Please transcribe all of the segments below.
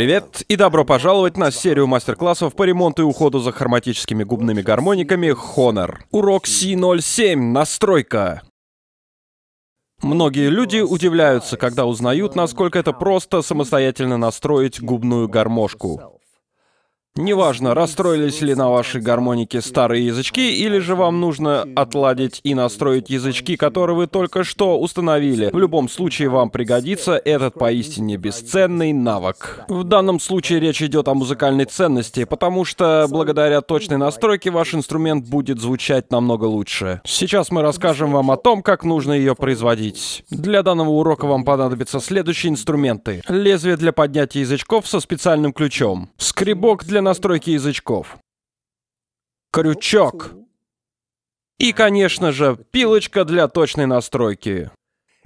привет и добро пожаловать на серию мастер-классов по ремонту и уходу за хроматическими губными гармониками Honor. Урок C07. Настройка. Многие люди удивляются, когда узнают, насколько это просто самостоятельно настроить губную гармошку. Неважно, расстроились ли на вашей гармонике старые язычки, или же вам нужно отладить и настроить язычки, которые вы только что установили. В любом случае вам пригодится этот поистине бесценный навык. В данном случае речь идет о музыкальной ценности, потому что благодаря точной настройке ваш инструмент будет звучать намного лучше. Сейчас мы расскажем вам о том, как нужно ее производить. Для данного урока вам понадобятся следующие инструменты. Лезвие для поднятия язычков со специальным ключом. Скребок для для настройки язычков. Крючок. И, конечно же, пилочка для точной настройки.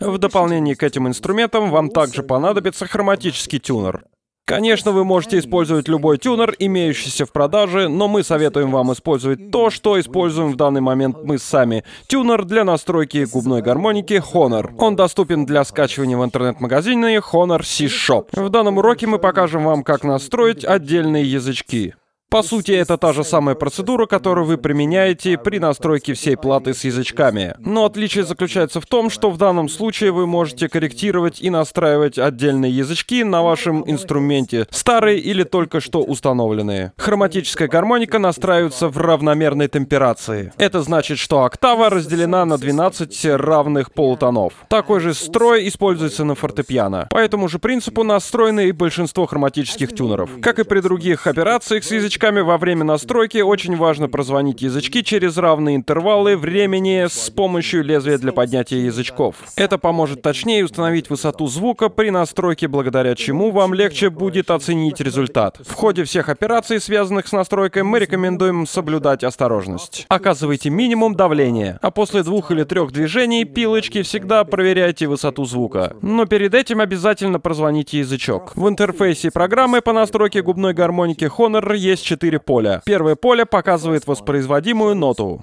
В дополнение к этим инструментам вам также понадобится хроматический тюнер. Конечно, вы можете использовать любой тюнер, имеющийся в продаже, но мы советуем вам использовать то, что используем в данный момент мы сами. Тюнер для настройки губной гармоники Honor. Он доступен для скачивания в интернет-магазине Honor C-Shop. В данном уроке мы покажем вам, как настроить отдельные язычки. По сути, это та же самая процедура, которую вы применяете при настройке всей платы с язычками. Но отличие заключается в том, что в данном случае вы можете корректировать и настраивать отдельные язычки на вашем инструменте, старые или только что установленные. Хроматическая гармоника настраивается в равномерной темперации. Это значит, что октава разделена на 12 равных полутонов. Такой же строй используется на фортепиано. По этому же принципу настроены и большинство хроматических тюнеров. Как и при других операциях с язычками, язычками во время настройки очень важно прозвонить язычки через равные интервалы времени с помощью лезвия для поднятия язычков. Это поможет точнее установить высоту звука при настройке, благодаря чему вам легче будет оценить результат. В ходе всех операций, связанных с настройкой, мы рекомендуем соблюдать осторожность. Оказывайте минимум давления, а после двух или трех движений пилочки всегда проверяйте высоту звука. Но перед этим обязательно прозвоните язычок. В интерфейсе программы по настройке губной гармоники Honor есть четыре поля. Первое поле показывает воспроизводимую ноту.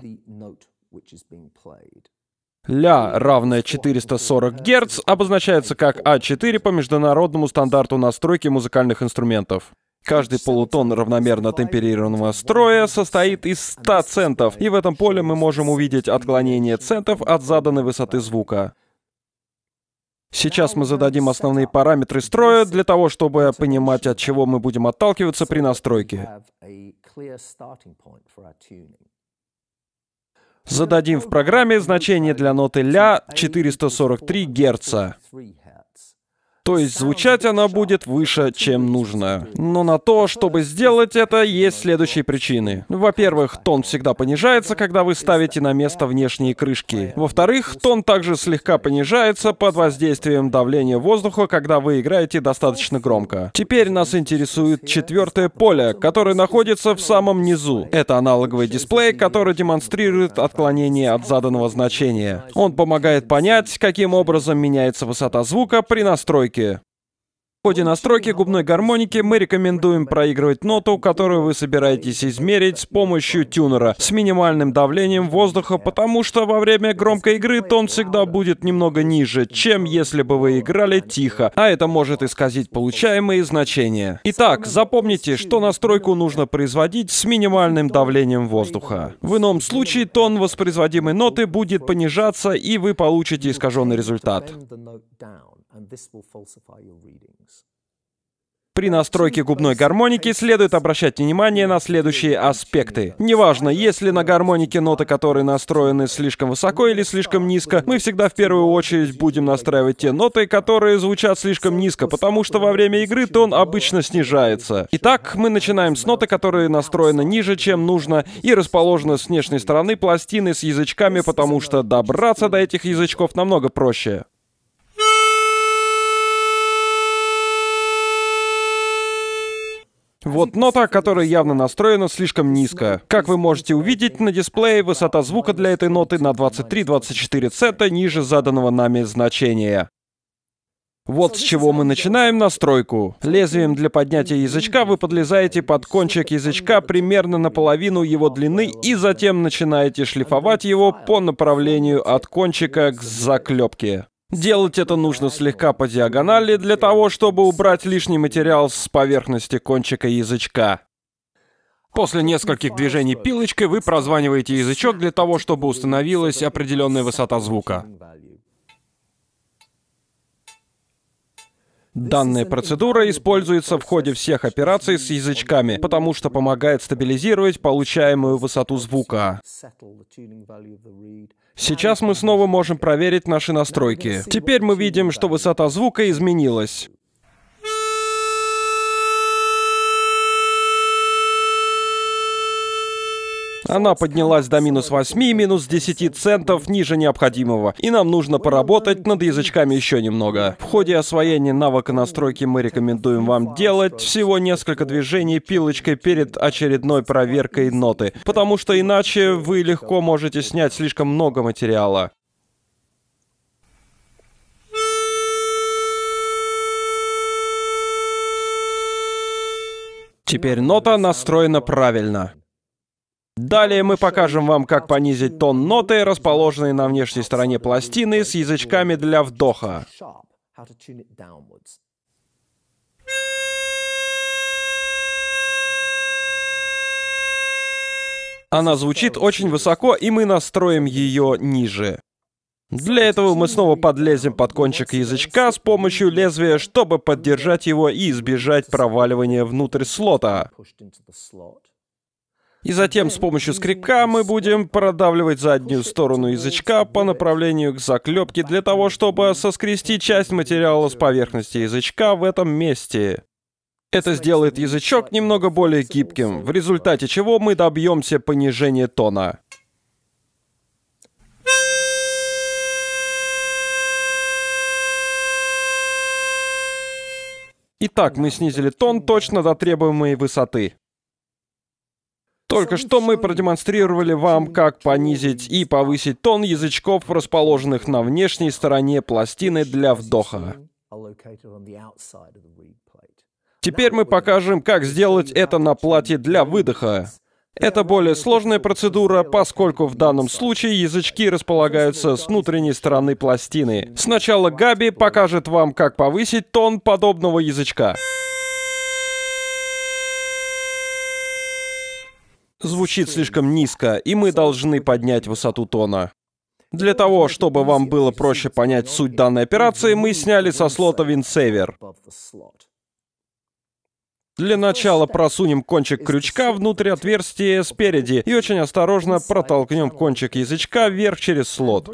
Ля, равная 440 Гц, обозначается как А4 по международному стандарту настройки музыкальных инструментов. Каждый полутон равномерно темперированного строя состоит из 100 центов, и в этом поле мы можем увидеть отклонение центов от заданной высоты звука. Сейчас мы зададим основные параметры строя для того, чтобы понимать, от чего мы будем отталкиваться при настройке. Зададим в программе значение для ноты ля 443 герца. То есть звучать она будет выше, чем нужно. Но на то, чтобы сделать это, есть следующие причины. Во-первых, тон всегда понижается, когда вы ставите на место внешние крышки. Во-вторых, тон также слегка понижается под воздействием давления воздуха, когда вы играете достаточно громко. Теперь нас интересует четвертое поле, которое находится в самом низу. Это аналоговый дисплей, который демонстрирует отклонение от заданного значения. Он помогает понять, каким образом меняется высота звука при настройке настройки. В ходе настройки губной гармоники мы рекомендуем проигрывать ноту, которую вы собираетесь измерить с помощью тюнера, с минимальным давлением воздуха, потому что во время громкой игры тон всегда будет немного ниже, чем если бы вы играли тихо, а это может исказить получаемые значения. Итак, запомните, что настройку нужно производить с минимальным давлением воздуха. В ином случае тон воспроизводимой ноты будет понижаться, и вы получите искаженный результат. При настройке губной гармоники следует обращать внимание на следующие аспекты. Неважно, если на гармонике ноты, которые настроены слишком высоко или слишком низко, мы всегда в первую очередь будем настраивать те ноты, которые звучат слишком низко, потому что во время игры тон обычно снижается. Итак, мы начинаем с ноты, которые настроены ниже, чем нужно, и расположены с внешней стороны пластины с язычками, потому что добраться до этих язычков намного проще. Вот нота, которая явно настроена слишком низко. Как вы можете увидеть на дисплее, высота звука для этой ноты на 23-24 цента ниже заданного нами значения. Вот с чего мы начинаем настройку. Лезвием для поднятия язычка вы подлезаете под кончик язычка примерно наполовину его длины и затем начинаете шлифовать его по направлению от кончика к заклепке. Делать это нужно слегка по диагонали для того, чтобы убрать лишний материал с поверхности кончика язычка. После нескольких движений пилочкой вы прозваниваете язычок для того, чтобы установилась определенная высота звука. Данная процедура используется в ходе всех операций с язычками, потому что помогает стабилизировать получаемую высоту звука. Сейчас мы снова можем проверить наши настройки. Теперь мы видим, что высота звука изменилась. Она поднялась до минус 8, минус 10 центов ниже необходимого, и нам нужно поработать над язычками еще немного. В ходе освоения навыка настройки мы рекомендуем вам делать всего несколько движений пилочкой перед очередной проверкой ноты, потому что иначе вы легко можете снять слишком много материала. Теперь нота настроена правильно. Далее мы покажем вам, как понизить тон ноты, расположенной на внешней стороне пластины с язычками для вдоха. Она звучит очень высоко, и мы настроим ее ниже. Для этого мы снова подлезем под кончик язычка с помощью лезвия, чтобы поддержать его и избежать проваливания внутрь слота. И затем с помощью скрипка мы будем продавливать заднюю сторону язычка по направлению к заклепке для того, чтобы соскрести часть материала с поверхности язычка в этом месте. Это сделает язычок немного более гибким, в результате чего мы добьемся понижения тона. Итак, мы снизили тон точно до требуемой высоты. Только что мы продемонстрировали вам, как понизить и повысить тон язычков, расположенных на внешней стороне пластины для вдоха. Теперь мы покажем, как сделать это на плате для выдоха. Это более сложная процедура, поскольку в данном случае язычки располагаются с внутренней стороны пластины. Сначала Габи покажет вам, как повысить тон подобного язычка. звучит слишком низко, и мы должны поднять высоту тона. Для того, чтобы вам было проще понять суть данной операции, мы сняли со слота винсейвер. Для начала просунем кончик крючка внутрь отверстия спереди и очень осторожно протолкнем кончик язычка вверх через слот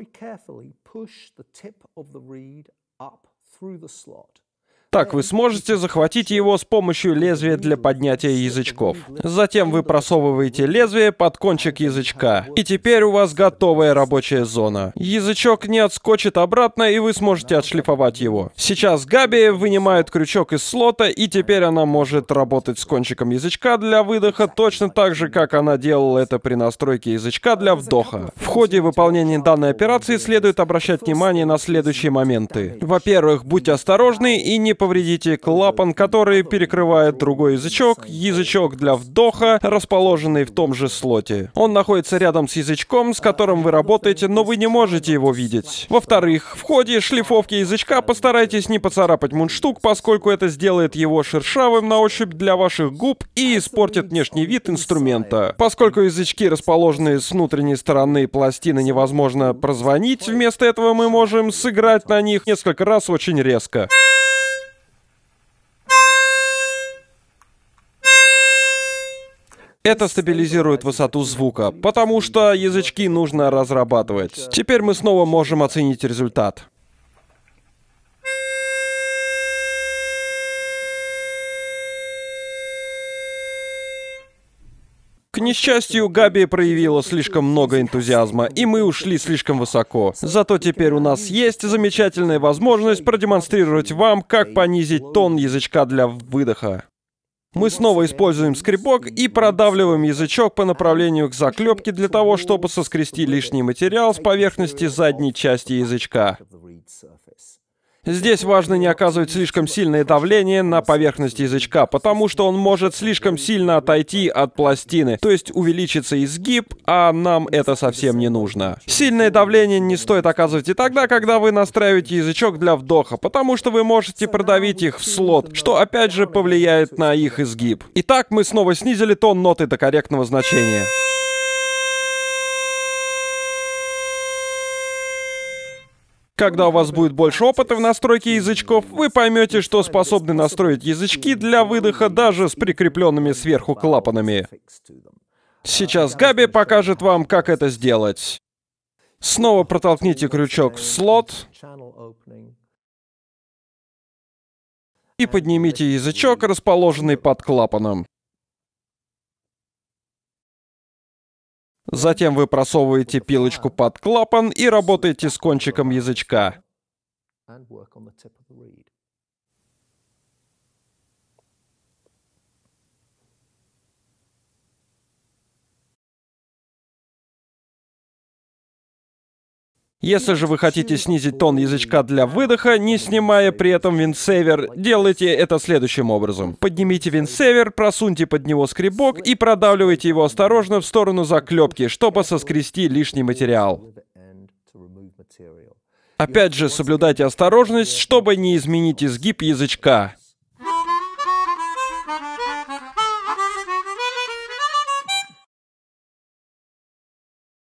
так вы сможете захватить его с помощью лезвия для поднятия язычков. Затем вы просовываете лезвие под кончик язычка. И теперь у вас готовая рабочая зона. Язычок не отскочит обратно, и вы сможете отшлифовать его. Сейчас Габи вынимает крючок из слота, и теперь она может работать с кончиком язычка для выдоха точно так же, как она делала это при настройке язычка для вдоха. В ходе выполнения данной операции следует обращать внимание на следующие моменты. Во-первых, будьте осторожны и не повышайте повредите клапан, который перекрывает другой язычок, язычок для вдоха, расположенный в том же слоте. Он находится рядом с язычком, с которым вы работаете, но вы не можете его видеть. Во-вторых, в ходе шлифовки язычка постарайтесь не поцарапать мундштук, поскольку это сделает его шершавым на ощупь для ваших губ и испортит внешний вид инструмента. Поскольку язычки расположены с внутренней стороны пластины невозможно прозвонить, вместо этого мы можем сыграть на них несколько раз очень резко. Это стабилизирует высоту звука, потому что язычки нужно разрабатывать. Теперь мы снова можем оценить результат. К несчастью, Габи проявила слишком много энтузиазма, и мы ушли слишком высоко. Зато теперь у нас есть замечательная возможность продемонстрировать вам, как понизить тон язычка для выдоха. Мы снова используем скребок и продавливаем язычок по направлению к заклепке для того, чтобы соскрести лишний материал с поверхности задней части язычка. Здесь важно не оказывать слишком сильное давление на поверхность язычка, потому что он может слишком сильно отойти от пластины, то есть увеличится изгиб, а нам это совсем не нужно. Сильное давление не стоит оказывать и тогда, когда вы настраиваете язычок для вдоха, потому что вы можете продавить их в слот, что опять же повлияет на их изгиб. Итак, мы снова снизили тон ноты до корректного значения. Когда у вас будет больше опыта в настройке язычков, вы поймете, что способны настроить язычки для выдоха даже с прикрепленными сверху клапанами. Сейчас Габи покажет вам, как это сделать. Снова протолкните крючок в слот и поднимите язычок, расположенный под клапаном. Затем вы просовываете пилочку под клапан и работаете с кончиком язычка. Если же вы хотите снизить тон язычка для выдоха, не снимая при этом винсейвер, делайте это следующим образом. Поднимите винсейвер, просуньте под него скребок и продавливайте его осторожно в сторону заклепки, чтобы соскрести лишний материал. Опять же, соблюдайте осторожность, чтобы не изменить изгиб язычка.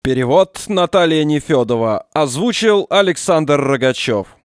Перевод Наталья Нефедова. Озвучил Александр Рогачев.